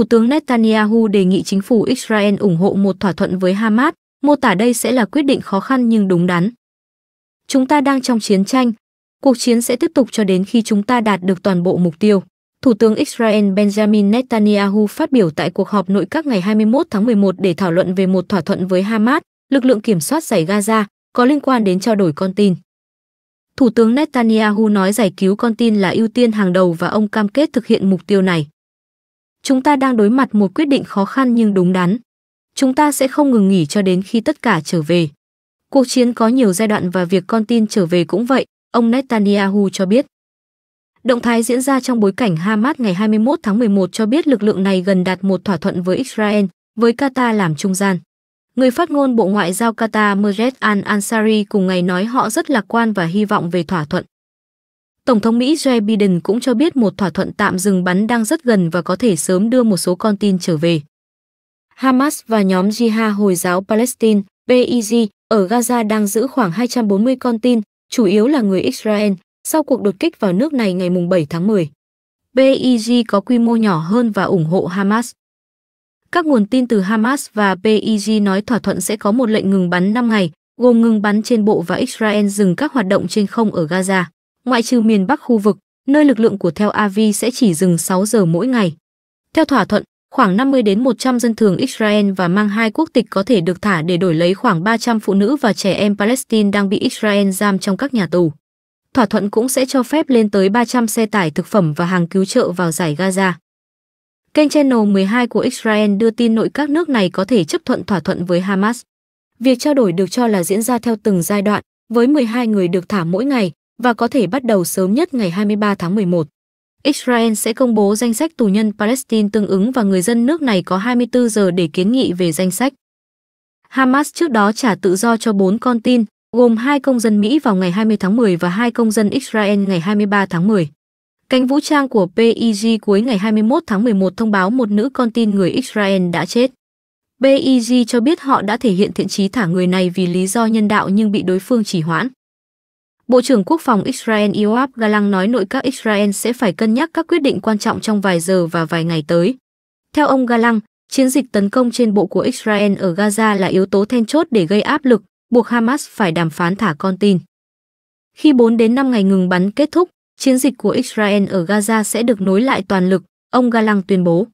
Thủ tướng Netanyahu đề nghị chính phủ Israel ủng hộ một thỏa thuận với Hamas, mô tả đây sẽ là quyết định khó khăn nhưng đúng đắn. Chúng ta đang trong chiến tranh, cuộc chiến sẽ tiếp tục cho đến khi chúng ta đạt được toàn bộ mục tiêu. Thủ tướng Israel Benjamin Netanyahu phát biểu tại cuộc họp nội các ngày 21 tháng 11 để thảo luận về một thỏa thuận với Hamas, lực lượng kiểm soát giải Gaza, có liên quan đến trao đổi con tin. Thủ tướng Netanyahu nói giải cứu con tin là ưu tiên hàng đầu và ông cam kết thực hiện mục tiêu này. Chúng ta đang đối mặt một quyết định khó khăn nhưng đúng đắn. Chúng ta sẽ không ngừng nghỉ cho đến khi tất cả trở về. Cuộc chiến có nhiều giai đoạn và việc con tin trở về cũng vậy, ông Netanyahu cho biết. Động thái diễn ra trong bối cảnh Hamas ngày 21 tháng 11 cho biết lực lượng này gần đạt một thỏa thuận với Israel, với Qatar làm trung gian. Người phát ngôn Bộ Ngoại giao Qatar Meret Al-Ansari cùng ngày nói họ rất lạc quan và hy vọng về thỏa thuận. Tổng thống Mỹ Joe Biden cũng cho biết một thỏa thuận tạm dừng bắn đang rất gần và có thể sớm đưa một số con tin trở về. Hamas và nhóm Jihad Hồi giáo Palestine, PIG, ở Gaza đang giữ khoảng 240 con tin, chủ yếu là người Israel, sau cuộc đột kích vào nước này ngày 7 tháng 10. PIG có quy mô nhỏ hơn và ủng hộ Hamas. Các nguồn tin từ Hamas và PIG nói thỏa thuận sẽ có một lệnh ngừng bắn 5 ngày, gồm ngừng bắn trên bộ và Israel dừng các hoạt động trên không ở Gaza ngoại trừ miền Bắc khu vực, nơi lực lượng của theo Avi sẽ chỉ dừng 6 giờ mỗi ngày. Theo thỏa thuận, khoảng 50 đến 100 dân thường Israel và mang hai quốc tịch có thể được thả để đổi lấy khoảng 300 phụ nữ và trẻ em Palestine đang bị Israel giam trong các nhà tù. Thỏa thuận cũng sẽ cho phép lên tới 300 xe tải thực phẩm và hàng cứu trợ vào giải Gaza. Kênh Channel 12 của Israel đưa tin nội các nước này có thể chấp thuận thỏa thuận với Hamas. Việc trao đổi được cho là diễn ra theo từng giai đoạn, với 12 người được thả mỗi ngày, và có thể bắt đầu sớm nhất ngày 23 tháng 11. Israel sẽ công bố danh sách tù nhân Palestine tương ứng và người dân nước này có 24 giờ để kiến nghị về danh sách. Hamas trước đó trả tự do cho 4 con tin, gồm 2 công dân Mỹ vào ngày 20 tháng 10 và 2 công dân Israel ngày 23 tháng 10. Cánh vũ trang của PIG cuối ngày 21 tháng 11 thông báo một nữ con tin người Israel đã chết. PIG cho biết họ đã thể hiện thiện chí thả người này vì lý do nhân đạo nhưng bị đối phương chỉ hoãn. Bộ trưởng Quốc phòng Israel Yoav Galang nói nội các Israel sẽ phải cân nhắc các quyết định quan trọng trong vài giờ và vài ngày tới. Theo ông Galang, chiến dịch tấn công trên bộ của Israel ở Gaza là yếu tố then chốt để gây áp lực, buộc Hamas phải đàm phán thả con tin. Khi 4 đến 5 ngày ngừng bắn kết thúc, chiến dịch của Israel ở Gaza sẽ được nối lại toàn lực, ông Galang tuyên bố.